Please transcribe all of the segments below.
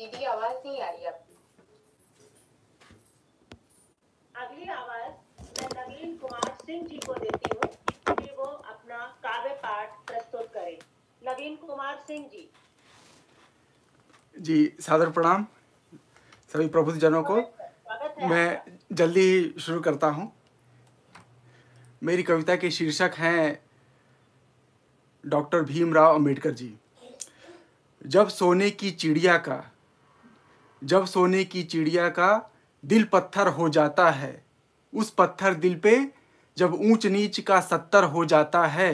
दीदी आवाज नहीं आ रही आपकी अगली आवाज मैं नवीन कुमार सिंह जी को देती हूँ कि वो अपना काव्य पाठ प्रस्तुत करें नवीन कुमार सिंह जी जी सादर प्रणाम सभी प्रबुद्ध जनों को मैं जल्दी ही शुरू करता हूँ मेरी कविता के शीर्षक हैं डॉक्टर भीमराव अंबेडकर जी जब सोने की चिड़िया का जब सोने की चिड़िया का दिल पत्थर हो जाता है उस पत्थर दिल पे जब ऊंच नीच का सत्तर हो जाता है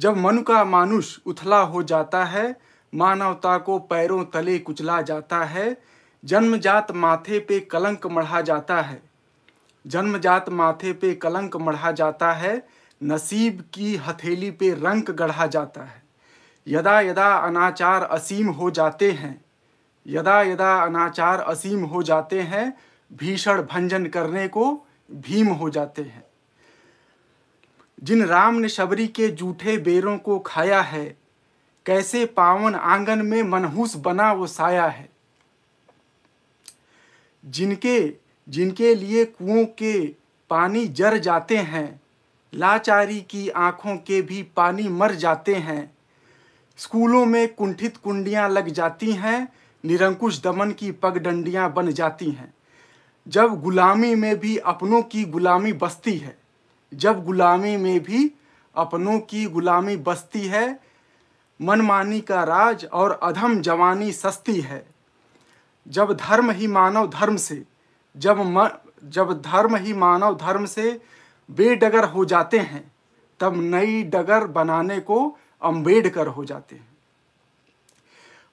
जब मन का मानुष उथला हो जाता है मानवता को पैरों तले कुचला जाता है जन्मजात माथे पे कलंक मढ़ा जाता है जन्मजात माथे पे कलंक मढ़ा जाता है नसीब की हथेली पे रंक गढ़ा जाता है यदा यदा अनाचार असीम हो जाते हैं यदा यदा अनाचार असीम हो जाते हैं भीषण भंजन करने को भीम हो जाते हैं जिन राम ने शबरी के जूठे बेरों को खाया है कैसे पावन आंगन में मनहूस बना वो साया है जिनके जिनके लिए कुओं के पानी जर जाते हैं लाचारी की आंखों के भी पानी मर जाते हैं स्कूलों में कुंठित कुंडियां लग जाती हैं निरंकुश दमन की पगडंडियां बन जाती हैं जब गुलामी में भी अपनों की गुलामी बसती है जब गुलामी में भी अपनों की गुलामी बसती है मनमानी का राज और अधम जवानी सस्ती है जब धर्म ही मानव धर्म से जब म, जब धर्म ही मानव धर्म से बेडगर हो जाते हैं तब नई डगर बनाने को अम्बेडकर हो जाते हैं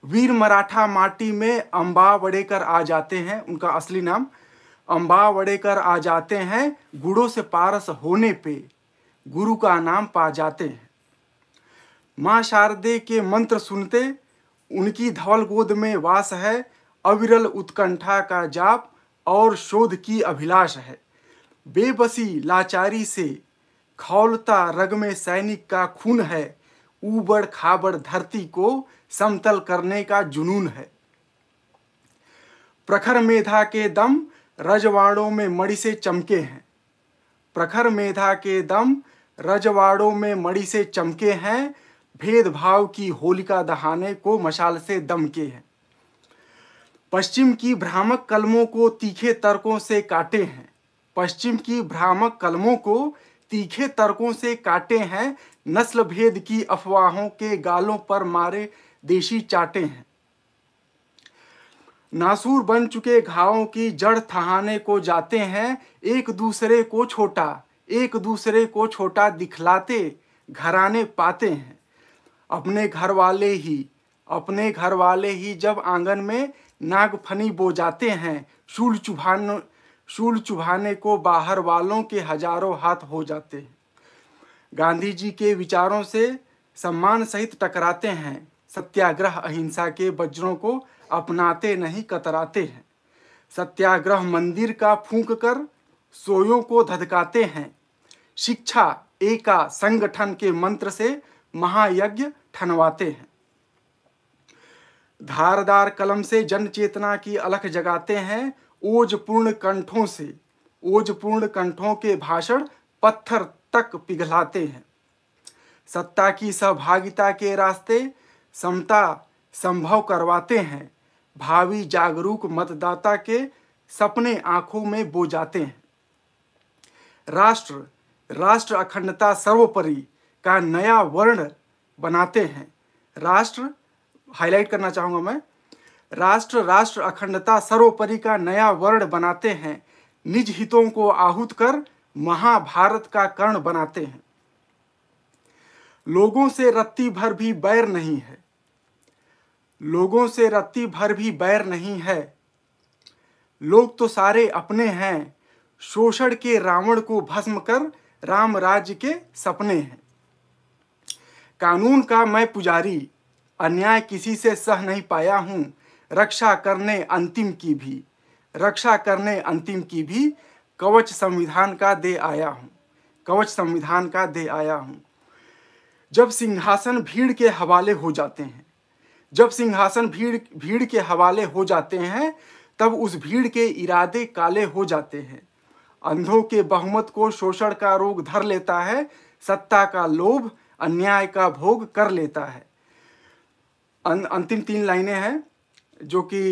वीर मराठा माटी में अम्बा वड़ेकर आ जाते हैं उनका असली नाम अम्बा वड़ेकर आ जाते हैं गुड़ों से पारस होने पे गुरु का नाम पा जाते हैं माँ शारदे के मंत्र सुनते उनकी धवल गोद में वास है अविरल उत्कंठा का जाप और शोध की अभिलाष है बेबसी लाचारी से खौलता रग में सैनिक का खून है ऊबड़ खाबड़ धरती को समतल करने का जुनून है प्रखर मेधा के दम रजवाड़ों में मणि से चमके हैं प्रखर मेधा के दम रजवाड़ों में मणि से चमके हैं भेदभाव की होलिका दहाने को मशाल से दमके हैं पश्चिम की भ्रामक कलमों को तीखे तर्कों से काटे हैं पश्चिम की भ्रामक कलमों को तीखे तर्कों से काटे हैं नस्ल भेद की अफवाहों के गालों पर मारे देशी चाटे हैं नासूर बन चुके घावों की जड़ थहाने को जाते हैं एक दूसरे को छोटा एक दूसरे को छोटा दिखलाते घराने पाते हैं अपने घर वाले ही अपने घर वाले ही जब आंगन में नागफनी बो जाते हैं शूल चुभान शूल चुभाने को बाहर वालों के हजारों हाथ हो जाते हैं गांधी जी के विचारों से सम्मान सहित टकराते हैं सत्याग्रह अहिंसा के वज्रों को अपनाते नहीं कतराते हैं सत्याग्रह मंदिर का फूंक कर सोयों को धधकाते हैं शिक्षा एका संगठन के मंत्र से महायज्ञ ठनवाते हैं धारदार कलम से जन चेतना की अलख जगाते हैं ओजपूर्ण कंठों से ओजपूर्ण कंठों के भाषण पत्थर तक पिघलाते हैं सत्ता की सहभागिता के रास्ते समता संभव करवाते हैं भावी जागरूक मतदाता के सपने आंखों में बो जाते हैं राष्ट्र राष्ट्र अखंडता सर्वोपरि का नया वर्ण बनाते हैं राष्ट्र हाईलाइट करना चाहूँगा मैं राष्ट्र राष्ट्र अखंडता सर्वोपरि का नया वर्ण बनाते हैं निज हितों को आहूत कर महाभारत का कर्ण बनाते हैं लोगों से रत्ती भर भी बैर नहीं है लोगों से रत्ती भर भी बैर नहीं है लोग तो सारे अपने हैं शोषण के रावण को भस्म कर राम राज्य के सपने हैं कानून का मैं पुजारी अन्याय किसी से सह नहीं पाया हूँ रक्षा करने अंतिम की भी रक्षा करने अंतिम की भी कवच संविधान का दे आया हूँ कवच संविधान का दे आया हूँ जब सिंहासन भीड़ के हवाले हो जाते हैं जब सिंहासन भीड़ भीड़ के हवाले हो जाते हैं तब उस भीड़ के इरादे काले हो जाते हैं अंधों के बहुमत को शोषण का रोग धर लेता है सत्ता का लोभ अन्याय का भोग कर लेता है अं, अंतिम तीन लाइनें हैं जो कि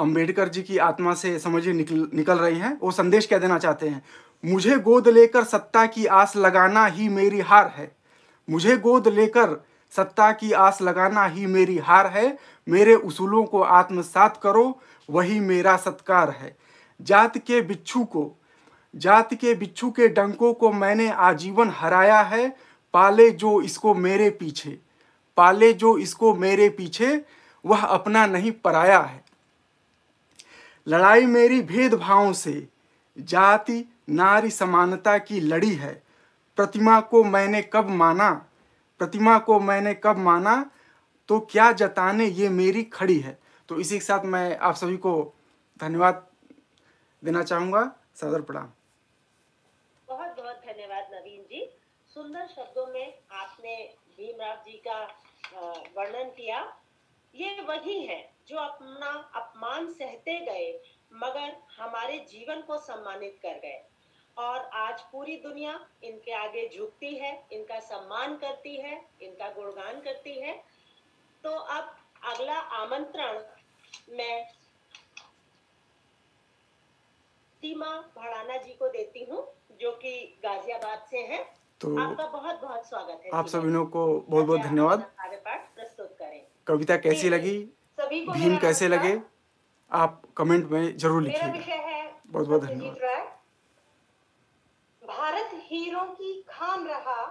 अंबेडकर जी की आत्मा से समझिए निकल निकल रही हैं वो संदेश क्या देना चाहते हैं मुझे गोद लेकर सत्ता की आस लगाना ही मेरी हार है मुझे गोद लेकर सत्ता की आस लगाना ही मेरी हार है मेरे उसूलों को आत्मसात करो वही मेरा सत्कार है जात के बिच्छू को जात के बिच्छू के डंकों को मैंने आजीवन हराया है पाले जो इसको मेरे पीछे पाले जो इसको मेरे पीछे वह अपना नहीं पराया है लड़ाई मेरी भेदभावों से जाति नारी समानता की लड़ी है प्रतिमा को मैंने कब माना प्रतिमा को मैंने कब माना तो क्या जताने ये मेरी खड़ी है तो इसी के साथ मैं आप सभी को धन्यवाद देना चाहूंगा सदर प्रणाम बहुत बहुत धन्यवाद नवीन जी सुंदर शब्दों में आपने भीमराव जी का वर्णन किया ये वही है जो अपना अपमान सहते गए मगर हमारे जीवन को सम्मानित कर गए और आज पूरी दुनिया इनके आगे झुकती है इनका सम्मान करती है इनका गुणगान करती है तो अब अगला आमंत्रण मैं सीमा भड़ाना जी को देती हूँ जो कि गाजियाबाद से हैं तो आपका बहुत बहुत स्वागत है आप सभी लोगों को बहुत बहुत धन्यवाद पाठ प्रस्तुत करें कविता कैसी लगी सभी को भीम कैसे लगे आप कमेंट में जरूर लिखिए बहुत बहुत धन्यवाद भारत हीरों की खाम रहा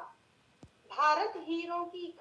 भारत हीरों की